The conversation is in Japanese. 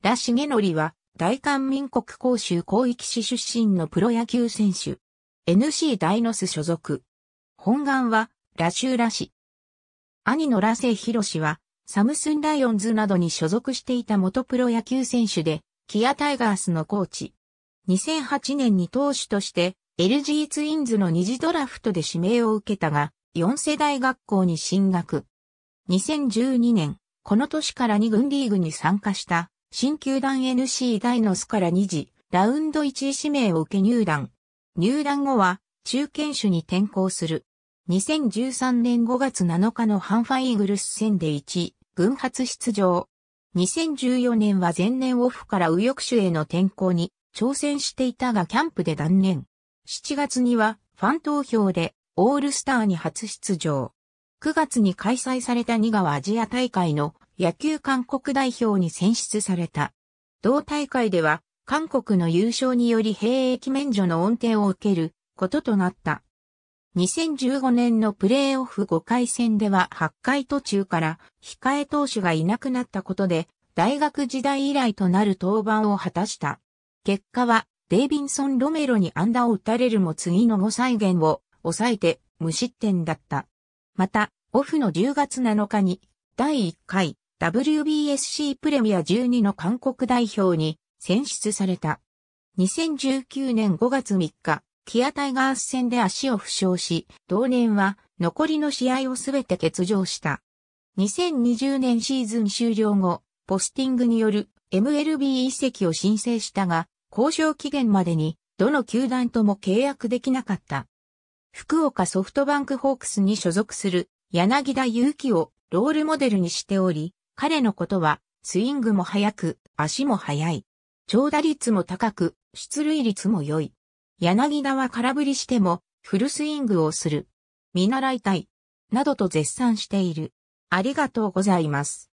ラシゲノリは、大韓民国公州広域市出身のプロ野球選手。NC ダイノス所属。本願は、ラシューラ市。兄のライ・ヒロシは、サムスンライオンズなどに所属していた元プロ野球選手で、キアタイガースのコーチ。2008年に投手として、LG ツインズの二次ドラフトで指名を受けたが、4世代学校に進学。2012年、この年から2軍リーグに参加した新球団 NC 大ノスから2次、ラウンド1位指名を受け入団。入団後は、中堅手に転向する。2013年5月7日のハンファイーグルス戦で1、軍発出場。2014年は前年オフから右翼手への転向に挑戦していたがキャンプで断念。7月にはファン投票でオールスターに初出場。9月に開催された2川アジア大会の野球韓国代表に選出された。同大会では、韓国の優勝により兵役免除の恩恵を受けることとなった。2015年のプレーオフ5回戦では8回途中から控え投手がいなくなったことで、大学時代以来となる登板を果たした。結果は、デイビンソン・ロメロに安打を打たれるも次の5再現を抑えて無失点だった。また、オフの10月7日に、第1回 WBSC プレミア12の韓国代表に選出された。2019年5月3日、キアタイガース戦で足を負傷し、同年は残りの試合をすべて欠場した。2020年シーズン終了後、ポスティングによる MLB 移籍を申請したが、交渉期限までにどの球団とも契約できなかった。福岡ソフトバンクホークスに所属する柳田祐希をロールモデルにしており、彼のことは、スイングも速く、足も速い。長打率も高く、出塁率も良い。柳田は空振りしても、フルスイングをする。見習いたい。などと絶賛している。ありがとうございます。